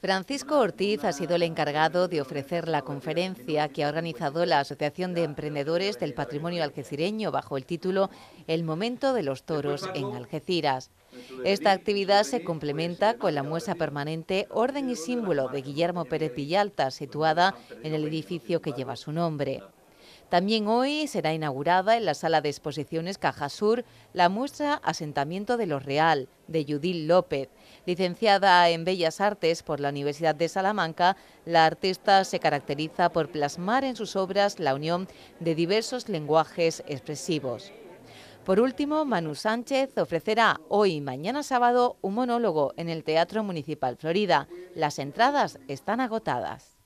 Francisco Ortiz ha sido el encargado de ofrecer la conferencia que ha organizado la Asociación de Emprendedores del Patrimonio Algecireño bajo el título El momento de los toros en Algeciras. Esta actividad se complementa con la muestra permanente Orden y Símbolo de Guillermo Pérez Villalta, situada en el edificio que lleva su nombre. También hoy será inaugurada en la sala de exposiciones Caja Sur la muestra Asentamiento de lo Real, de Judith López. Licenciada en Bellas Artes por la Universidad de Salamanca, la artista se caracteriza por plasmar en sus obras la unión de diversos lenguajes expresivos. Por último, Manu Sánchez ofrecerá hoy y mañana sábado un monólogo en el Teatro Municipal Florida. Las entradas están agotadas.